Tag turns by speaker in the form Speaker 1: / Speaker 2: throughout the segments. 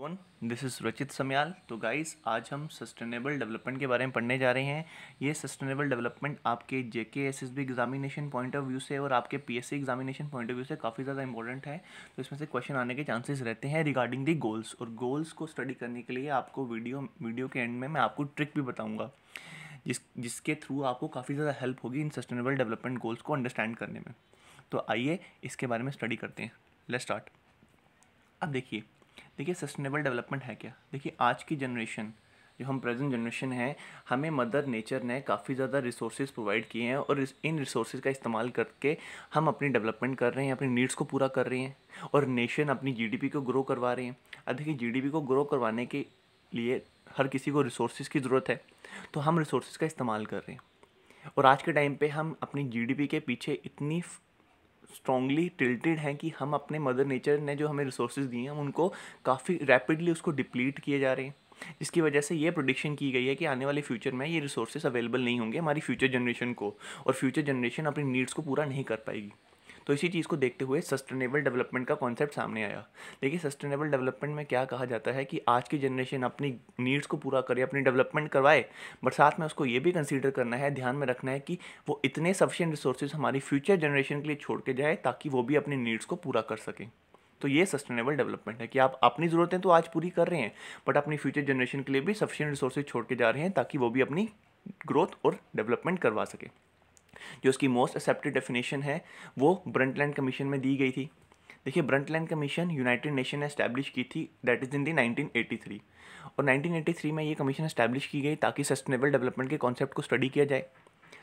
Speaker 1: One this is रचित समयाल तो guys आज हम सस्टेनेबल डेवलपमेंट के बारे में पढ़ने जा रहे हैं ये सस्टेनेबल डेवलपमेंट आपके J K S S B examination point of view से और आपके P S C examination point of view से काफ़ी ज़्यादा इंपॉर्टेंट है तो इसमें से क्वेश्चन आने के चांसेस रहते हैं रिगार्डिंग दी गोल्स और गोल्स को स्टडी करने के लिए आपको वीडियो वीडियो के एंड में मैं आपको ट्रिक भी बताऊँगा जिस जिसके थ्रू आपको काफ़ी ज़्यादा हेल्प होगी इन सस्टेनेबल डेवलपमेंट गोल्स को अंडरस्टैंड करने में तो आइए इसके बारे में स्टडी करते हैं लेट स्टार्ट अब देखिए देखिए सस्टेनेबल डेवलपमेंट है क्या देखिए आज की जनरेशन जो हम प्रेजेंट जनरेशन है हमें मदर नेचर ने काफ़ी ज़्यादा रिसोर्सेज प्रोवाइड किए हैं और इन रिसोर्सेज का इस्तेमाल करके हम अपनी डेवलपमेंट कर रहे हैं अपनी नीड्स को पूरा कर रहे हैं और नेशन अपनी जीडीपी को ग्रो करवा रहे हैं अब देखिए जीडीपी को ग्रो करवाने के लिए हर किसी को रिसोर्सेज की ज़रूरत है तो हम रिसोर्सेज का इस्तेमाल कर रहे हैं और आज के टाइम पे हम अपनी जीडीपी के पीछे इतनी स्ट्रांगली टिल्टेड हैं कि हम अपने मदर नेचर ने जो हमें रिसोर्स दिए हैं उनको काफ़ी रैपिडली उसको डिप्लीट किए जा रहे हैं जिसकी वजह से ये प्रोडिक्शन की गई है कि आने वाले फ्यूचर में ये रिसोर्सेज अवेलेबल नहीं होंगे हमारी फ्यूचर जनरेशन को और फ्यूचर जनरेशन अपनी नीड्स को पूरा नहीं कर पाएगी तो इसी चीज़ को देखते हुए सस्टेनेबल डेवलपमेंट का कॉन्सेप्ट सामने आया देखिए सस्टेनेबल डेवलपमेंट में क्या कहा जाता है कि आज की जनरेशन अपनी नीड्स को पूरा करे अपनी डेवलपमेंट करवाए बट साथ में उसको ये भी कंसिडर करना है ध्यान में रखना है कि वो इतने सफिशेंट रिसोर्सेज हमारी फ्यूचर जनरेशन के लिए छोड़ के जाए ताकि वो भी अपनी नीड्स को पूरा कर सकें तो ये सस्टेनेबल डेवलपमेंट है कि आप अपनी ज़रूरतें तो आज पूरी कर रहे हैं बट अपनी फ्यूचर जनरेशन के लिए भी सफिशेंट रिसोर्सेज छोड़ के जा रहे हैं ताकि वो भी अपनी ग्रोथ और डेवलपमेंट करवा सके जो उसकी मोस्ट एक्सेप्टेड डेफिनेशन है वो ब्रंटलैंड कमीशन में दी गई थी देखिए ब्रंटलैंड कमीशन यूनाइटेड नेशन ने इस्टेब्लिश की थी दैट इज़ इन दी 1983 और 1983 में ये कमीशन इस्टेब्लिश की गई ताकि सस्टेनेबल डेवलपमेंट के कॉन्सेप्ट को स्टडी किया जाए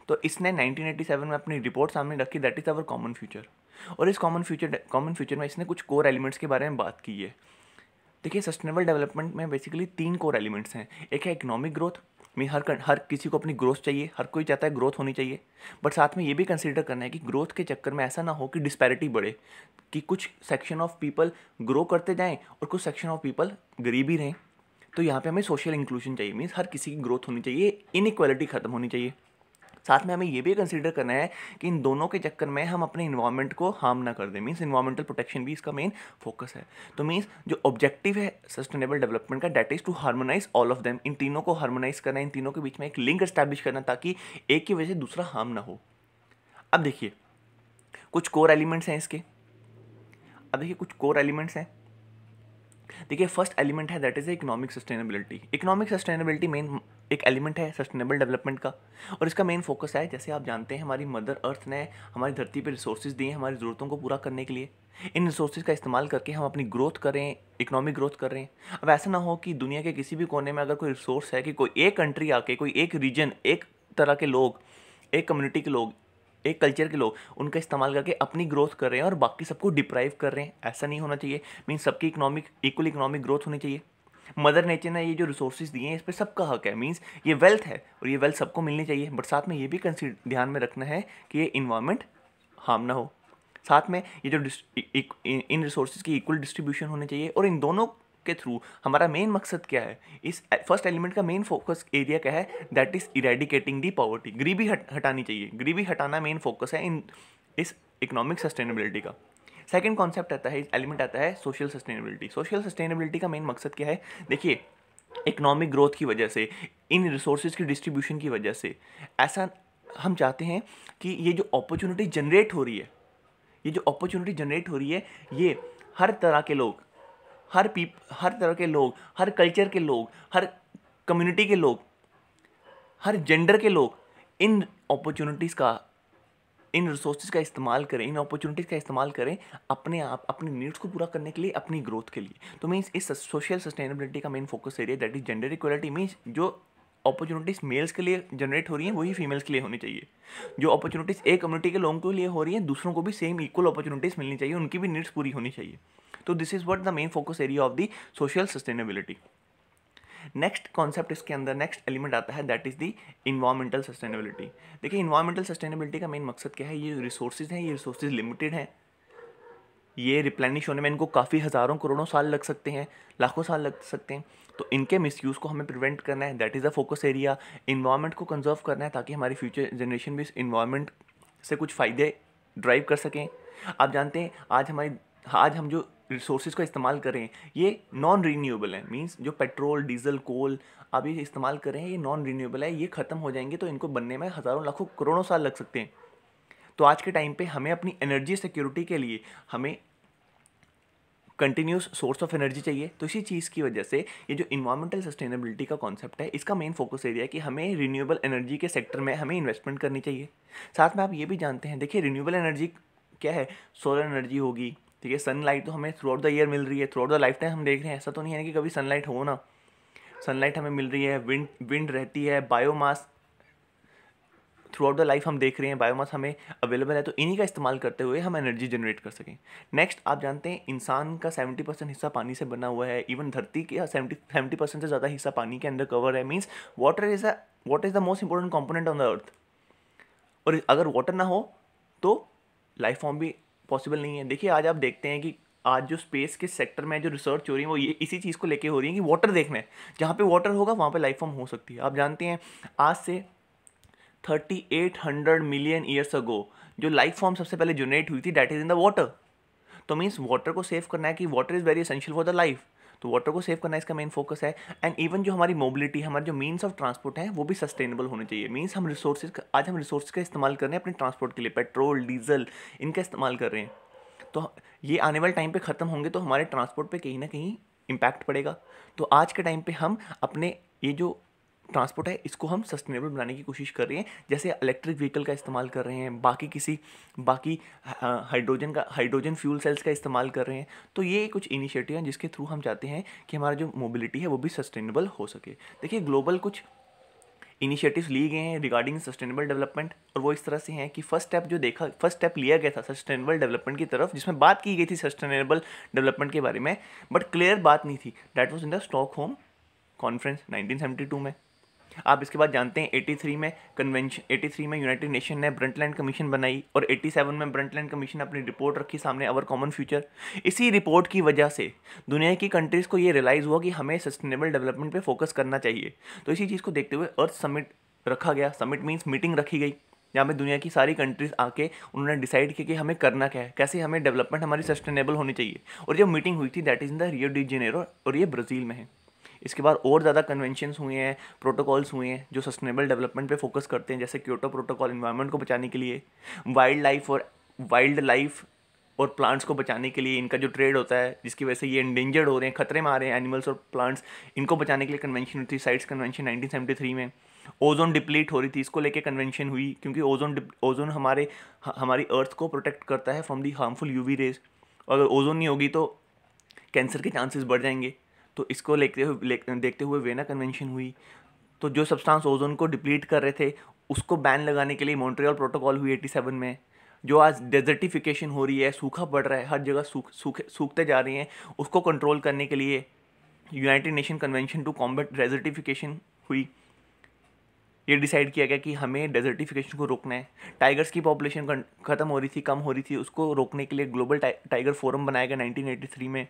Speaker 1: तो इसने 1987 में अपनी रिपोर्ट सामने रखी that is our common future और इस कॉमन फ्यूचर कॉमन फ्यूचर में इसने कुछ कोर एलिमेंट्स के बारे में बात की है देखिए सस्टेनेबल डेवलपमेंट में बेसिकली तीन कोर एलिमेंट्स हैं एक है इकोनॉमिक ग्रोथ मीन हर हर किसी को अपनी ग्रोथ चाहिए हर कोई चाहता है ग्रोथ होनी चाहिए बट साथ में ये भी कंसिडर करना है कि ग्रोथ के चक्कर में ऐसा ना हो कि डिस्पैरिटी बढ़े कि कुछ सेक्शन ऑफ पीपल ग्रो करते जाएँ और कुछ सेक्शन ऑफ पीपल गरीब ही रहें तो यहाँ पे हमें सोशल इंक्लूजन चाहिए मीन्स हर किसी की ग्रोथ होनी चाहिए इनक्वालिटी ख़त्म होनी चाहिए साथ में हमें ये भी कंसिडर करना है कि इन दोनों के चक्कर में हम अपने इन्वायरमेंट को हार्म ना कर दें मीन्स इन्वायरमेंटल प्रोटेक्शन भी इसका मेन फोकस है तो मीन्स जो ऑब्जेक्टिव है सस्टेनेबल डेवलपमेंट का that is to harmonise all of them इन तीनों को हार्मोनाइज करना इन तीनों के बीच में एक लिंक इस्टेब्लिश करना ताकि एक की वजह से दूसरा हार्म ना हो अब देखिए कुछ कोर एलिमेंट्स हैं इसके अब देखिए कुछ कोर एलिमेंट्स हैं देखिए फर्स्ट एलिमेंट है that is economic sustainability economic sustainability main एक एलिमेंट है सस्टेनेबल डेवलपमेंट का और इसका मेन फोकस है जैसे आप जानते हैं हमारी मदर अर्थ ने हमारी धरती पर रिसोर्सेज दिए हैं हमारी ज़रूरतों को पूरा करने के लिए इन रिसोर्सेज का इस्तेमाल करके हम अपनी ग्रोथ करें इकोनॉमिक ग्रोथ कर रहे हैं अब ऐसा ना हो कि दुनिया के किसी भी कोने में अगर कोई रिसोर्स है कि कोई एक कंट्री आके कोई एक रीजन एक तरह के लोग एक कम्युनिटी के लोग एक कल्चर के लोग उनका इस्तेमाल करके अपनी ग्रोथ कर रहे हैं और बाकी सबको डिप्राइव कर रहे हैं ऐसा नहीं होना चाहिए मीन सबकी इकोनॉमिक इक्वल इकोनॉमिक ग्रोथ होनी चाहिए मदर नेचर ने ये जो रिसोर्सेज दिए हैं इस पर सबका हक है मीन्स ये वेल्थ है और ये वेल्थ सबको मिलनी चाहिए बट साथ में ये भी कंसिडर ध्यान में रखना है कि ये इन्वायरमेंट हार्म ना हो साथ में ये जो इन रिसोर्सेज e, e, की इक्वल डिस्ट्रीब्यूशन होनी चाहिए और इन दोनों के थ्रू हमारा मेन मकसद क्या है इस फर्स्ट एलिमेंट का मेन फोकस एरिया क्या है that is eradicating the poverty गरीबी हट, हटानी चाहिए गरीबी हटाना मेन फोकस है इन इस इकोनॉमिक सस्टेनेबिलिटी का सेकेंड कॉन्सेप्ट आता है एलिमेंट आता है सोशल सस्टेनेबिलिटी सोशल सस्टेनेबिलिटी का मेन मकसद क्या है देखिए इकोनॉमिक ग्रोथ की वजह से इन रिसोर्सेज की डिस्ट्रीब्यूशन की वजह से ऐसा हम चाहते हैं कि ये जो अपॉर्चुनिटी जनरेट हो रही है ये जो अपॉर्चुनिटी जनरेट हो रही है ये हर तरह के लोग हर पीप हर तरह के लोग हर कल्चर के लोग हर कम्युनिटी के लोग हर जेंडर के लोग इन अपॉर्चुनिटीज़ का इन रिसोर्सेज का इस्तेमाल करें इन अपॉर्चुनिटीज़ का इस्तेमाल करें अपने आप अपने नीड्स को पूरा करने के लिए अपनी ग्रोथ के लिए तो मीन्स इस सोशल सस्टेनेबिलिटी का main focus area that is gender equality means जो अपॉर्चुनिटीज़ मेल्स के लिए जनरेट हो रही हैं वही फीमेल्स के लिए होनी चाहिए जो अपॉर्चुनिटीज़ एक कम्युनिटी के लोगों के लिए हो रही हैं दूसरों को भी सेम इक्वल अपॉर्चुनिटीज़ मिलनी चाहिए उनकी भी नीड्स पूरी होनी चाहिए तो this is what the main focus area of the social sustainability next concept इसके अंदर नेक्स्ट एलिमेंट आता है that is the environmental sustainability देखिए इन्वायरमेंटल सस्टेनेबिलिटी का मेन मकसद क्या है ये रिसोर्सेज हैं ये रिसोर्सेज लिमिटेड हैं ये रिप्लेनिश होने में इनको काफ़ी हज़ारों करोड़ों साल लग सकते हैं लाखों साल लग सकते हैं तो इनके मिसयूज़ को हमें प्रिवेंट करना है that is the focus area environment को कंजर्व करना है ताकि हमारी फ्यूचर जनरेशन भी इस इन्वायरमेंट से कुछ फ़ायदे ड्राइव कर सकें आप जानते हैं आज हमारी आज हम जो रिसोर्सेज का इस्तेमाल करें ये नॉन रीन्यूएबल है मींस जो पेट्रोल डीजल कोल आप ये इस्तेमाल करें ये नॉन रीन्यूएबल है ये ख़त्म हो जाएंगे तो इनको बनने में हज़ारों लाखों करोड़ों साल लग सकते हैं तो आज के टाइम पे हमें अपनी एनर्जी सिक्योरिटी के लिए हमें कंटिन्यूस सोर्स ऑफ एनर्जी चाहिए तो इसी चीज़ की वजह से ये जो इन्वायरमेंटल सस्टेनेबिलिटी का कॉन्सेप्ट है इसका मेन फोकस एरिया है कि हमें रिन्यूएबल एनर्जी के सेक्टर में हमें इन्वेस्टमेंट करनी चाहिए साथ में आप ये भी जानते हैं देखिए रिन्यूएबल एनर्जी क्या है सोलर एनर्जी होगी ठीक है सनलाइट तो हमें थ्रू आउट द ईयर मिल रही है throughout the lifetime हम देख रहे हैं ऐसा तो नहीं है कि कभी सनलाइट हो ना सनलाइट हमें मिल रही है विंड विंड रहती है biomass throughout the life हम देख रहे हैं बायोमास हमें अवेलेबल है तो इन्हीं का इस्तेमाल करते हुए हम एनर्जी जनरेट कर सकें नेक्स्ट आप जानते हैं इंसान का सेवेंटी परसेंट हिस्सा पानी से बना हुआ है इवन धरती के सेवेंटी सेवेंटी परसेंट से ज़्यादा हिस्सा पानी के अंदर कवर है means water is a water is the most important component on the earth और अगर वाटर ना हो तो लाइफ फॉर्म भी पॉसिबल नहीं है देखिए आज आप देखते हैं कि आज जो स्पेस के सेक्टर में जो रिसर्च हो रही है वो ये इसी चीज़ को लेके हो रही है कि वाटर देखना है जहाँ पे वाटर होगा वहाँ पे लाइफ फॉर्म हो सकती है आप जानते हैं आज से 3800 मिलियन ईयर्स अगो जो लाइफ फॉर्म सबसे पहले जनरेट हुई थी that is in the water तो मीन्स वाटर को सेव करना है कि water is very essential for the life तो वाटर को सेव करना इसका मेन फोकस है एंड इवन जो हमारी मोबिलिटी हमारे जो मीन्स ऑफ ट्रांसपोर्ट है वो भी सस्टेनेबल होने चाहिए मीन्स हम रिसोर्सेज आज हम रिसोर्स का इस्तेमाल कर रहे हैं अपने ट्रांसपोर्ट के लिए पेट्रोल डीजल इनका इस्तेमाल कर रहे हैं तो ये आने वाले टाइम पर ख़त्म होंगे तो हमारे ट्रांसपोर्ट पर कहीं ना कहीं इम्पैक्ट पड़ेगा तो आज के टाइम पर हम अपने ये जो ट्रांसपोर्ट है इसको हम सस्टेनेबल बनाने की कोशिश कर रहे हैं जैसे इलेक्ट्रिक व्हीकल का इस्तेमाल कर रहे हैं बाकी किसी बाकी हाइड्रोजन का हाइड्रोजन फ्यूल सेल्स का इस्तेमाल कर रहे हैं तो ये कुछ इनिशिएटिव हैं जिसके थ्रू हम चाहते हैं कि हमारा जो मोबिलिटी है वो भी सस्टेनेबल हो सके देखिए ग्लोबल कुछ इनिशिएटिव्स लिए गए हैं रिगार्डिंग सस्टेनेबल डेवलपमेंट और वो इस तरह से हैं कि फर्स्ट स्टेप जो देखा फर्स्ट स्टेप लिया गया था सस्टेनेबल डेवलपमेंट की तरफ जिसमें बात की गई थी सस्टेनेबल डेवलपमेंट के बारे में बट क्लियर बात नहीं थी that was in the Stockholm conference 1972 में आप इसके बाद जानते हैं 83 में कन्वेंशन 83 में यूनाइटेड नेशन ने ब्रंटलैंड कमीशन बनाई और 87 में ब्रंटलैंड कमीशन ने अपनी रिपोर्ट रखी सामने अवर कॉमन फ्यूचर इसी रिपोर्ट की वजह से दुनिया की कंट्रीज़ को ये रियलाइज़ हुआ कि हमें सस्टेनेबल डेवलपमेंट पर फोकस करना चाहिए तो इसी चीज़ को देखते हुए अर्थ समिट रखा गया समिट मीन्स मीटिंग रखी गई जहाँ पे दुनिया की सारी कंट्रीज़ आके उन्होंने डिसाइड किया कि हमें करना क्या है कैसे हमें डेवलपमेंट हमारी सस्टेनेबल होनी चाहिए और जब मीटिंग हुई थी that is in the Rio de Janeiro और ये ब्राज़ील में है इसके बाद और ज़्यादा कन्वेंशनस हुए हैं प्रोटोकॉल्स हुए हैं जो सस्टेनेबल डेवलपमेंट पे फोकस करते हैं जैसे क्योटो प्रोटोकॉल इन्वायरमेंट को बचाने के लिए वाइल्ड लाइफ और वाइल्ड लाइफ और प्लांट्स को बचाने के लिए इनका जो ट्रेड होता है जिसकी वजह से ये इंडेंजर्ड हो रहे हैं खतरे में आ रहे हैं एनिमल्स और प्लांट्स इनको बचाने के लिए कन्वेंशन हुई थी साइट्स कन्वेंशन नाइनटीन में ओजोन डिप्लीट हो रही थी इसको लेके कन्वेंशन हुई क्योंकि ओजोन ओजोन हमारे हमारी अर्थ को प्रोटेक्ट करता है from the harmful UV rays अगर ओजोन नहीं होगी तो कैंसर के चांसेस बढ़ जाएंगे तो इसको लेते हुए देखते हुए वेना कन्वेंशन हुई तो जो सब्सटेंस ओजोन को डिप्लीट कर रहे थे उसको बैन लगाने के लिए मॉन्ट्रियल प्रोटोकॉल हुई सेवन में जो आज डेजर्टिफिकेशन हो रही है सूखा पड़ रहा है हर जगह सूख सूखे सूखते जा रही हैं उसको कंट्रोल करने के लिए United Nation convention to combat desertification हुई ये डिसाइड किया गया कि हमें डेजर्टिफिकेशन को रोकना है टाइगर्स की पॉपुलेशन ख़त्म हो रही थी कम हो रही थी उसको रोकने के लिए ग्लोबल टाइगर फोरम बनाया गया 1983 में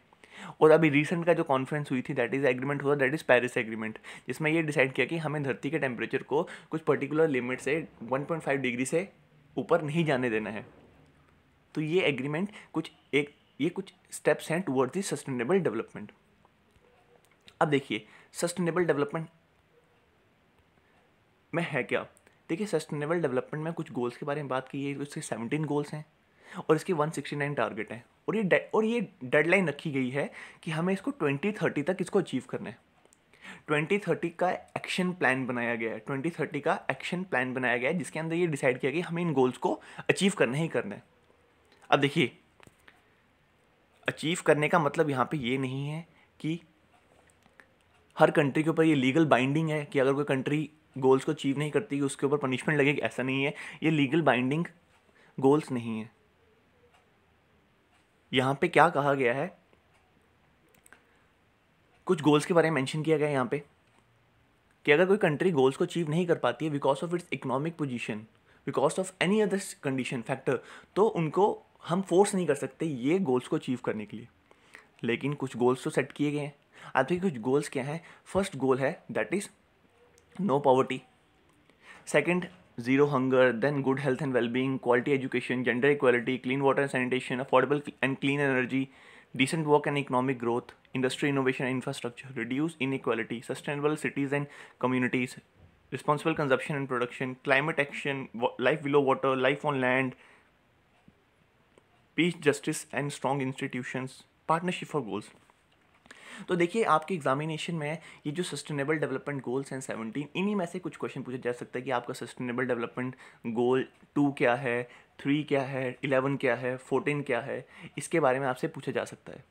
Speaker 1: और अभी रिसेंट का जो कॉन्फ्रेंस हुई थी दैट इज़ एग्रीमेंट हुआ दैट इज़ पैरिस एग्रीमेंट जिसमें ये डिसाइड किया कि हमें धरती के टेम्परेचर को कुछ पर्टिकुलर लिमिट से 1.5 डिग्री से ऊपर नहीं जाने देना है तो ये एग्रीमेंट कुछ एक ये कुछ स्टेप्स हैं टूवर्ड दी सस्टेनेबल डेवलपमेंट अब देखिए सस्टेनेबल डेवलपमेंट में है क्या देखिए सस्टेनेबल डेवलपमेंट में कुछ गोल्स के बारे में बात की है उसके सेवनटीन गोल्स हैं और इसकी 169 टारगेट है और ये और ये डेडलाइन रखी गई है कि हमें इसको 2030 तक इसको अचीव करना है 2030 का एक्शन प्लान बनाया गया है 2030 का एक्शन प्लान बनाया गया है जिसके अंदर ये डिसाइड किया गया कि हमें इन गोल्स को अचीव करना ही करना है अब देखिए अचीव करने का मतलब यहाँ पे ये नहीं है कि हर कंट्री के ऊपर ये लीगल बाइंडिंग है कि अगर कोई कंट्री गोल्स को अचीव नहीं करती उसके ऊपर पनिशमेंट लगेगी ऐसा नहीं है ये लीगल बाइंडिंग गोल्स नहीं है यहाँ पे क्या कहा गया है कुछ गोल्स के बारे में मेंशन किया गया है यहाँ पे कि अगर कोई कंट्री गोल्स को अचीव नहीं कर पाती है because of its economic position because of any other condition factor तो उनको हम फोर्स नहीं कर सकते ये गोल्स को अचीव करने के लिए लेकिन कुछ गोल्स तो सेट किए गए हैं आप देखिए कुछ गोल्स क्या हैं फर्स्ट गोल है that is no poverty second zero hunger, then good health and well-being, quality education, gender equality, clean water and sanitation, affordable and clean energy, decent work and economic growth, industry innovation and infrastructure, reduce inequality, sustainable cities and communities, responsible consumption and production, climate action, life below water, life on land, peace, justice and strong institutions, partnership for goals. तो देखिए आपके examination में ये जो sustainable development goals हैं seventeen इन्हीं में से कुछ क्वेश्चन पूछे जा सकता है कि आपका सस्टेनेबल डेवलपमेंट गोल टू क्या है थ्री क्या है इलेवन क्या है फोर्टीन क्या है इसके बारे में आपसे पूछा जा सकता है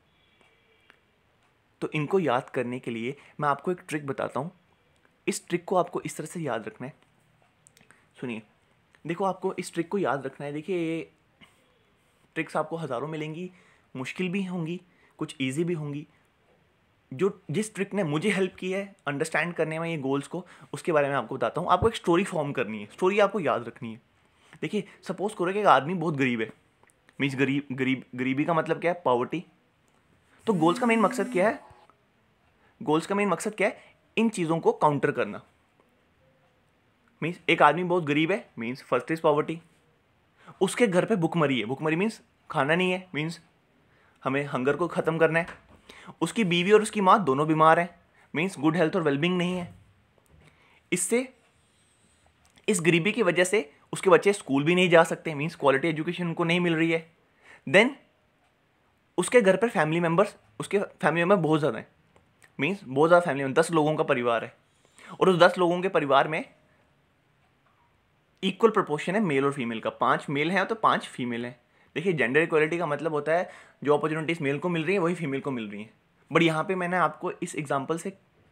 Speaker 1: तो इनको याद करने के लिए मैं आपको एक ट्रिक बताता हूँ इस ट्रिक को आपको इस तरह से याद रखना है सुनिए देखो आपको इस ट्रिक को याद रखना है देखिए ये ट्रिक्स आपको हज़ारों मिलेंगी मुश्किल भी होंगी कुछ ईजी भी होंगी जो जिस ट्रिक ने मुझे हेल्प की है अंडरस्टैंड करने में ये गोल्स को उसके बारे में आपको बताता हूँ आपको एक स्टोरी फॉर्म करनी है स्टोरी आपको याद रखनी है देखिए सपोज करो कि एक आदमी बहुत गरीब है मीन्स गरीब गरीब गरीबी का मतलब क्या है पॉवर्टी तो गोल्स का मेन मकसद क्या है गोल्स का मेन मकसद क्या है इन चीज़ों को काउंटर करना मीन्स एक आदमी बहुत गरीब है मीन्स फर्स्ट इज़ पॉवर्टी उसके घर पे भुखमरी है भुखमरी मीन्स खाना नहीं है मीन्स हमें हंगर को ख़त्म करना है उसकी बीवी और उसकी माँ दोनों बीमार हैं मीन्स गुड हेल्थ और वेलबिंग नहीं है इससे इस गरीबी की वजह से उसके बच्चे स्कूल भी नहीं जा सकते मीन्स क्वालिटी एजुकेशन उनको नहीं मिल रही है देन उसके घर पर फैमिली मेम्बर्स उसके फैमिली मेम्बर बहुत ज़्यादा हैं मीन्स बहुत ज़्यादा फैमिली में दस लोगों का परिवार है और उस दस लोगों के परिवार में इक्वल प्रपोर्शन है मेल और फीमेल का पांच मेल हैं तो पांच फीमेल हैं देखिए जेंडर इक्वलिटी का मतलब होता है जो अपॉर्चुनिटीज़ मेल को मिल रही है वही फीमेल को मिल रही हैं बट यहाँ पे मैंने आपको इस एग्जाम्पल से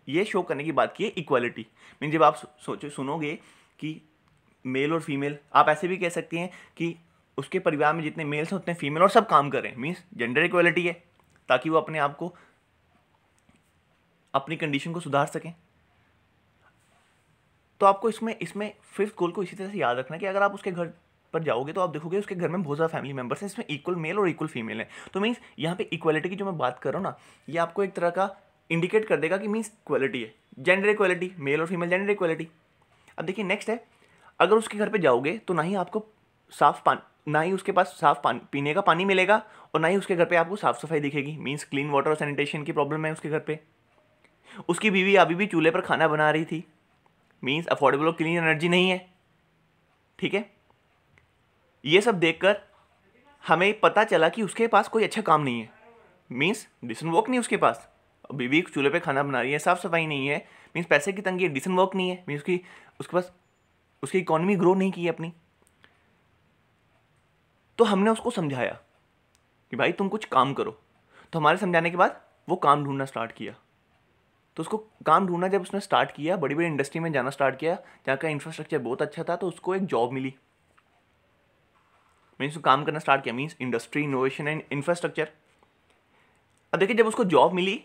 Speaker 1: ये शो करने की बात की है इक्वालिटी मीन जब आप सोचो सुनोगे कि मेल और फीमेल आप ऐसे भी कह सकती हैं कि उसके परिवार में जितने मेल्स हैं उतने फीमेल और सब काम करें मीन्स जेंडर इक्वलिटी है ताकि वो अपने आप को अपनी कंडीशन को सुधार सकें तो आपको इसमें इसमें फिफ्थ गोल को इसी तरह से याद रखना कि अगर आप उसके घर पर जाओगे तो आप देखोगे उसके घर में बहुत ज़्यादा फैमिली मेम्बर्स हैं इसमें इक्वल मेल और इक्वल फीमेल है तो मीन्स यहाँ पे इक्वालिटी की जो मैं बात कर रहा हूँ ना ये आपको एक तरह का इंडिकेट कर देगा कि मीन्स इक्वालिटी है जेंडर इक्वालिटी मेल और फीमेल जेंडर इक्वालिटी अब देखिए नेक्स्ट है अगर उसके घर पर जाओगे तो ना ही आपको साफ पान ना ही उसके पास साफ पानी पीने का पानी मिलेगा और ना ही उसके घर पर आपको साफ़ सफाई दिखेगी मीन्स क्लीन वाटर और सैनिटेशन की प्रॉब्लम है उसके घर पर उसकी बीवी अभी भी चूल्हे पर खाना बना रही थी मीन्स अफोर्डेबल और क्लीन एनर्जी नहीं है ठीक है ये सब देखकर हमें पता चला कि उसके पास कोई अच्छा काम नहीं है मीन्स डिसन वर्क नहीं उसके पास बीवी चूल्हे पे खाना बना रही है साफ़ सफाई नहीं है मीन्स पैसे की तंगी है डिसन वर्क नहीं है मीन्स उसकी उसके पास उसकी इकोनॉमी ग्रो नहीं की है अपनी तो हमने उसको समझाया कि भाई तुम कुछ काम करो तो हमारे समझाने के बाद वो काम ढूंढना स्टार्ट किया तो उसको काम ढूंढना जब उसने स्टार्ट किया बड़ी बड़ी इंडस्ट्री में जाना स्टार्ट किया जहाँ का इंफ्रास्ट्रक्चर बहुत अच्छा था तो उसको एक जॉब मिली मीन्स काम करना स्टार्ट किया means industry innovation and infrastructure अब देखिए जब उसको जॉब मिली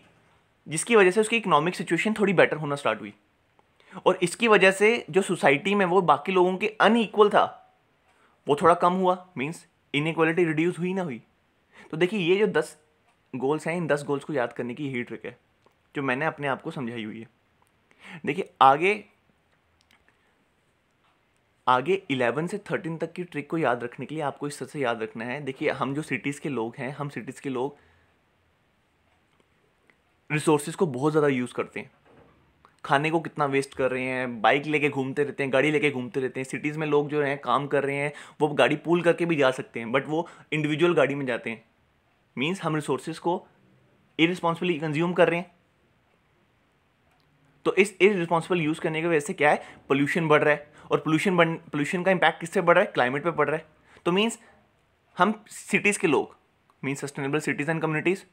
Speaker 1: जिसकी वजह से उसकी इकोनॉमिक सिचुएशन थोड़ी बेटर होना स्टार्ट हुई और इसकी वजह से जो सोसाइटी में वो बाकी लोगों के अनईक्वल था वो थोड़ा कम हुआ मीन्स इनइक्वलिटी रिड्यूस हुई ना हुई तो देखिए ये जो दस गोल्स हैं इन दस गोल्स को याद करने की यही ट्रिक है जो मैंने अपने आप को समझाई हुई है देखिए आगे आगे 11 से 13 तक की ट्रिक को याद रखने के लिए आपको इस तरह से याद रखना है देखिए हम जो सिटीज़ के लोग हैं हम सिटीज़ के लोग रिसोर्सेज को बहुत ज़्यादा यूज़ करते हैं खाने को कितना वेस्ट कर रहे हैं बाइक लेके घूमते रहते हैं गाड़ी लेके घूमते रहते हैं सिटीज़ में लोग जो हैं काम कर रहे हैं वो गाड़ी पूल करके भी जा सकते हैं बट वो इंडिविजुअल गाड़ी में जाते हैं मीन्स हम रिसोर्सेज को इरिस्पॉन्सिबली कंज्यूम कर रहे हैं तो इस इरिस्पॉन्सिबल यूज़ करने की वजह से क्या है पोल्यूशन बढ़ रहा है और पोल्यूशन बन पोल्यूशन का इम्पैक्ट किससे बढ़ रहा है क्लाइमेट पे बढ़ रहा है तो मीन्स हम सिटीज़ के लोग means sustainable cities and communities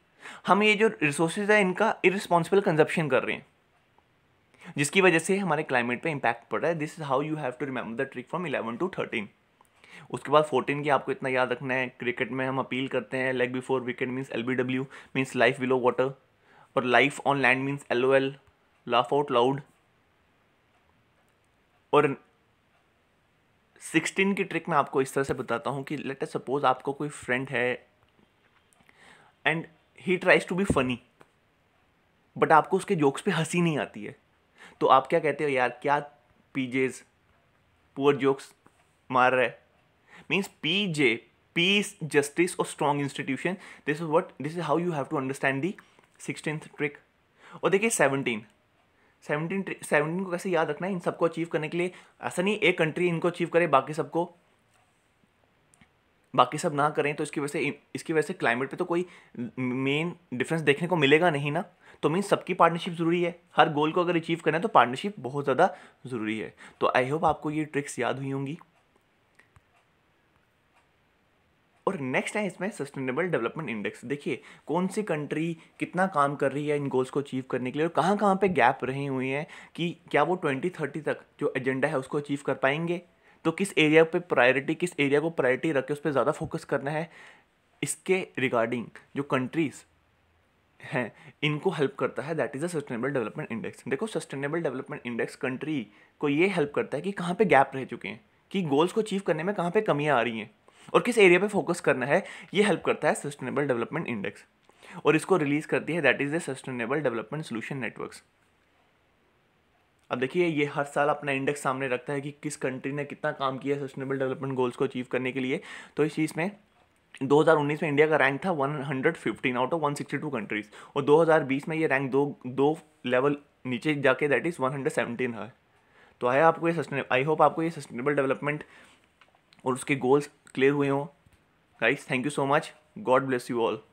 Speaker 1: हम ये जो रिसोर्सेज है इनका इरिस्पॉन्सिबल कंजप्शन कर रहे हैं जिसकी वजह से हमारे क्लाइमेट पे इम्पैक्ट पड़ रहा है this is how you have to remember the trick from eleven to thirteen उसके बाद फोर्टीन की आपको इतना याद रखना है क्रिकेट में हम अपील करते हैं leg before wicket means L B W means life below water और life on land means L O L laugh out loud और सिक्सटीन की ट्रिक मैं आपको इस तरह से बताता हूँ कि लेट एस सपोज आपको कोई फ्रेंड है and he tries to be funny but आपको उसके जोक्स पे हंसी नहीं आती है तो आप क्या कहते हो यार क्या पीजेज पुअर जोक्स मार रहे means P J peace justice और strong institution this is what this is how you have to understand the sixteen trick और देखिए सेवनटीन सेवनटीन सेवनटीन को कैसे याद रखना है इन सबको अचीव करने के लिए ऐसा नहीं एक कंट्री इनको अचीव करे बाकी सबको बाकी सब ना करें तो इसकी वजह से इसकी वजह से क्लाइमेट पे तो कोई मेन डिफरेंस देखने को मिलेगा नहीं ना तो मीन सबकी पार्टनरशिप ज़रूरी है हर गोल को अगर अचीव करना है तो पार्टनरशिप बहुत ज़्यादा ज़रूरी है तो आई होप आपको ये ट्रिक्स याद हुई होंगी और नेक्स्ट है इसमें सस्टेनेबल डेवलपमेंट इंडेक्स देखिए कौन सी कंट्री कितना काम कर रही है इन गोल्स को अचीव करने के लिए और कहाँ कहाँ पे गैप रहे हुए हैं कि क्या वो ट्वेंटी थर्टी तक जो एजेंडा है उसको अचीव कर पाएंगे तो किस एरिया पे प्रायोरिटी किस एरिया को प्रायोरिटी रख के उस पर ज़्यादा फोकस करना है इसके रिगार्डिंग जो कंट्रीज़ हैं इनको हेल्प करता है that is a sustainable development index देखो सस्टेनेबल डेवलपमेंट इंडेक्स कंट्री को ये हेल्प करता है कि कहाँ पे गैप रह चुके हैं कि गोल्स को अचीव करने में कहाँ पे कमियाँ आ रही हैं और किस एरिया पे फोकस करना है ये हेल्प करता है सस्टेनेबल डेवलपमेंट इंडेक्स और इसको रिलीज़ करती है that is the sustainable development solution network अब देखिए ये हर साल अपना इंडेक्स सामने रखता है कि किस कंट्री ने कितना काम किया सस्टेनेबल डेवलपमेंट गोल्स को अचीव करने के लिए तो इस चीज़ में 2019 में इंडिया का रैंक था 115 आउट ऑफ 162 कंट्रीज और 2020 में ये रैंक दो दो लेवल नीचे जाके दैट इज़ 117 है तो आया आपको ये सस्टेनेबल आई होप आपको ये सस्टेनेबल डेवलपमेंट और उसके गोल्स क्लियर हुए हों guys thank you so much God bless you all